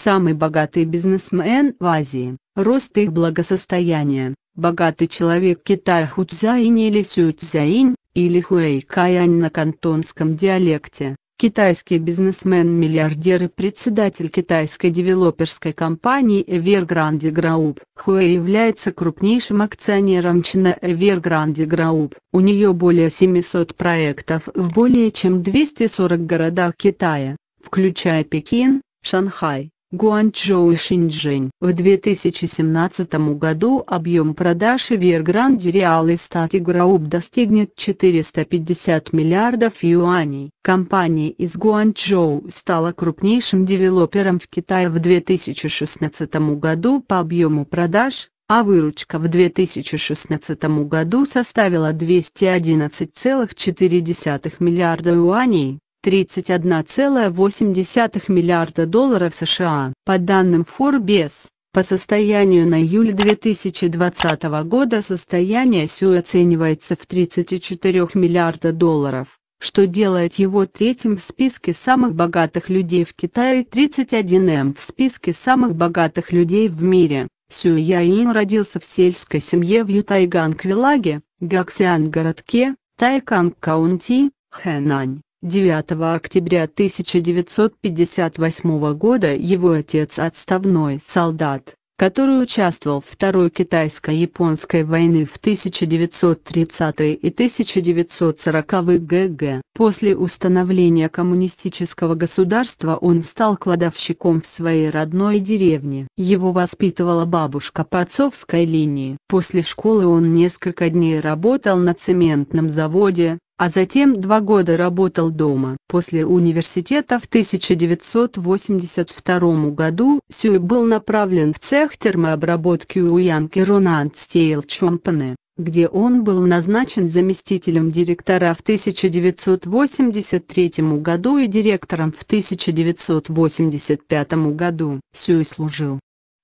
самый богатый бизнесмен в Азии. Рост их благосостояния. Богатый человек Китая Ху Худзаин или Сю Сюцзаин, или Хуэй Каянь на кантонском диалекте. Китайский бизнесмен-миллиардер и председатель китайской девелоперской компании Evergrande Group. Хуэй является крупнейшим акционером Чина Evergrande Group. У нее более 700 проектов в более чем 240 городах Китая, включая Пекин, Шанхай, Гуанчжоу и Шэньчжэнь. В 2017 году объем продаж Evergrande Real Estate Group достигнет 450 миллиардов юаней. Компания из Гуанчжоу стала крупнейшим девелопером в Китае в 2016 году по объему продаж, а выручка в 2016 году составила 211,4 миллиарда юаней. 31,8 миллиарда долларов США. По данным Forbes, по состоянию на июль 2020 года состояние СЮ оценивается в 34 миллиарда долларов, что делает его третьим в списке самых богатых людей в Китае и 31М эм в списке самых богатых людей в мире. Сю Яин родился в сельской семье в Ютайганг-Вилаге, Гаксиан-городке, Тайканг-Каунти, Хэнань. 9 октября 1958 года его отец отставной солдат, который участвовал в Второй китайско-японской войны в 1930 и 1940 г.г. После установления коммунистического государства он стал кладовщиком в своей родной деревне. Его воспитывала бабушка по отцовской линии. После школы он несколько дней работал на цементном заводе, а затем два года работал дома. После университета в 1982 году Сюй был направлен в цех термообработки Уянки Ронанд Стейл Чомпане, где он был назначен заместителем директора в 1983 году и директором в 1985 году. Сюй служил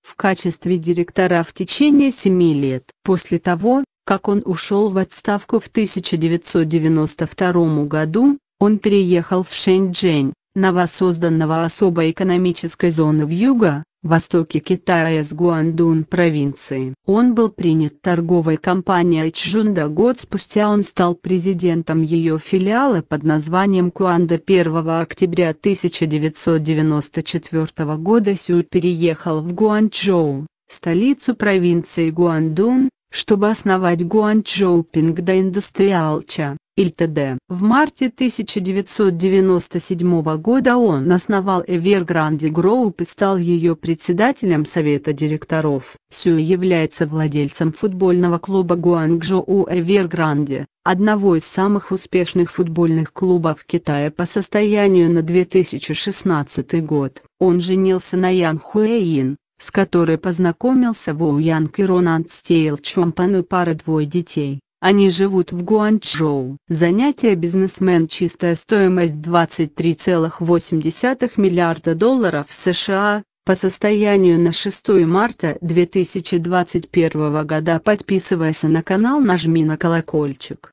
в качестве директора в течение семи лет. После того, как он ушел в отставку в 1992 году, он переехал в Шэньчжэнь, новосозданного особой экономической зоны в юго, востоке Китая с Гуандун провинции. Он был принят торговой компанией Чжунда год спустя он стал президентом ее филиала под названием Куанда 1 октября 1994 года Сюй переехал в Гуанчжоу, столицу провинции Гуандун, чтобы основать Гуанчжоу Пингда Индустриалча, ИЛТД. В марте 1997 года он основал Evergrande Group и стал ее председателем совета директоров. Сюй является владельцем футбольного клуба Гуанчжоу Evergrande, одного из самых успешных футбольных клубов Китая по состоянию на 2016 год. Он женился на Ян Хуэйин, с которой познакомился Воу Янг и Ронанд Стейл Чомпан и пара двое детей. Они живут в Гуанчжоу. Занятие бизнесмен чистая стоимость 23,8 миллиарда долларов США. По состоянию на 6 марта 2021 года подписывайся на канал нажми на колокольчик.